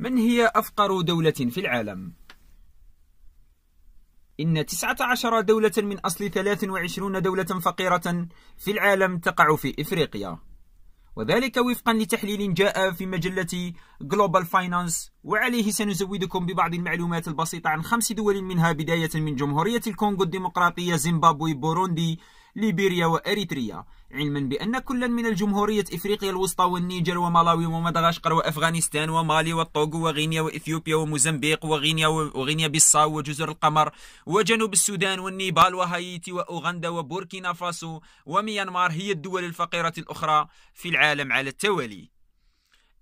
من هي أفقر دولة في العالم؟ إن 19 دولة من أصل 23 دولة فقيرة في العالم تقع في إفريقيا وذلك وفقا لتحليل جاء في مجلة Global Finance وعليه سنزودكم ببعض المعلومات البسيطة عن خمس دول منها بداية من جمهورية الكونغو الديمقراطية زيمبابوي بوروندي ليبيريا وأريتريا علما بأن كلا من الجمهورية إفريقيا الوسطى والنيجر وملاوي ومدغشقر وأفغانستان ومالي والطوغو وغينيا وإثيوبيا وموزمبيق وغينيا وغينيا بيساو وجزر القمر وجنوب السودان والنيبال وهايتي وأوغندا وبوركينا فاسو وميانمار هي الدول الفقيرة الأخرى في العالم على التوالي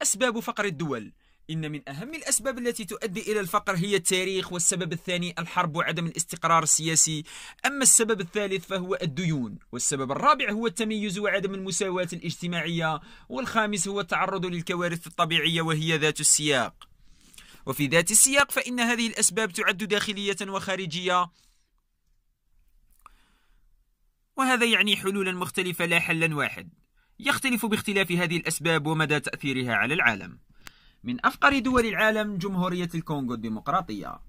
أسباب فقر الدول إن من أهم الأسباب التي تؤدي إلى الفقر هي التاريخ والسبب الثاني الحرب وعدم الاستقرار السياسي أما السبب الثالث فهو الديون والسبب الرابع هو التميز وعدم المساواة الاجتماعية والخامس هو التعرض للكوارث الطبيعية وهي ذات السياق وفي ذات السياق فإن هذه الأسباب تعد داخلية وخارجية وهذا يعني حلولا مختلفة لا حلا واحد يختلف باختلاف هذه الأسباب ومدى تأثيرها على العالم من أفقر دول العالم جمهورية الكونغو الديمقراطية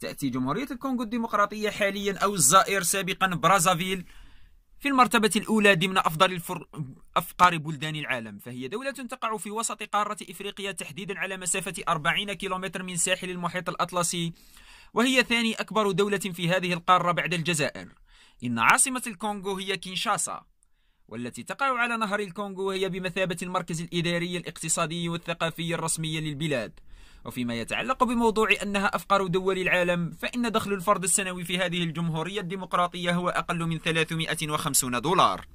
تأتي جمهورية الكونغو الديمقراطية حاليا أو الزائر سابقا برازافيل في المرتبة الأولى ضمن أفضل الفر... أفقر بلدان العالم فهي دولة تقع في وسط قارة إفريقيا تحديدا على مسافة 40 كيلومتر من ساحل المحيط الأطلسي وهي ثاني أكبر دولة في هذه القارة بعد الجزائر إن عاصمة الكونغو هي كينشاسا والتي تقع على نهر الكونغو وهي بمثابة المركز الإداري الاقتصادي والثقافي الرسمي للبلاد وفيما يتعلق بموضوع أنها أفقر دول العالم فإن دخل الفرد السنوي في هذه الجمهورية الديمقراطية هو أقل من 350 دولار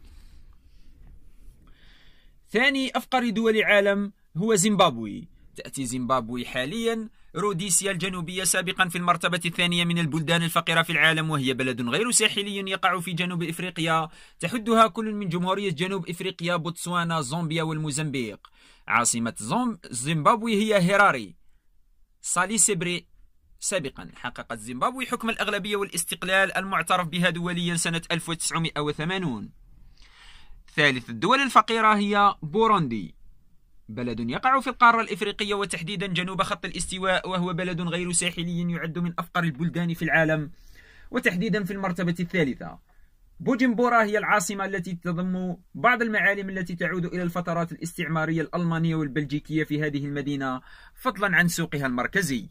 ثاني أفقر دول العالم هو زيمبابوي تأتي زيمبابوي حاليا روديسيا الجنوبية سابقا في المرتبة الثانية من البلدان الفقيرة في العالم وهي بلد غير ساحلي يقع في جنوب إفريقيا تحدها كل من جمهورية جنوب إفريقيا بوتسوانا زومبيا والموزمبيق عاصمة زوم... زيمبابوي هي هيراري سالي سبري سابقا حققت زيمبابوي حكم الأغلبية والاستقلال المعترف بها دوليا سنة 1980 ثالث الدول الفقيرة هي بوروندي بلد يقع في القارة الإفريقية وتحديدا جنوب خط الاستواء وهو بلد غير ساحلي يعد من أفقر البلدان في العالم وتحديدا في المرتبة الثالثة بوجمبورا هي العاصمة التي تضم بعض المعالم التي تعود إلى الفترات الاستعمارية الألمانية والبلجيكية في هذه المدينة فضلا عن سوقها المركزي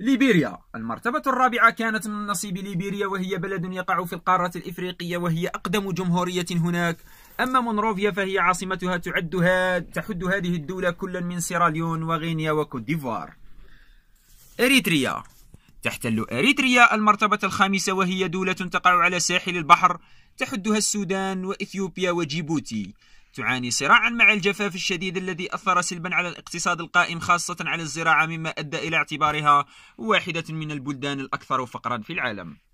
ليبيريا المرتبة الرابعة كانت من نصيب ليبيريا وهي بلد يقع في القارة الإفريقية وهي أقدم جمهورية هناك أما مونروفيا فهي عاصمتها تعدها تحد هذه الدولة كلا من سيراليون وغينيا وكوت ديفوار إريتريا تحتل إريتريا المرتبة الخامسة وهي دولة تقع على ساحل البحر تحدها السودان وإثيوبيا وجيبوتي تعاني صراعا مع الجفاف الشديد الذي أثر سلبا على الاقتصاد القائم خاصة على الزراعة مما أدى إلى اعتبارها واحدة من البلدان الأكثر فقرا في العالم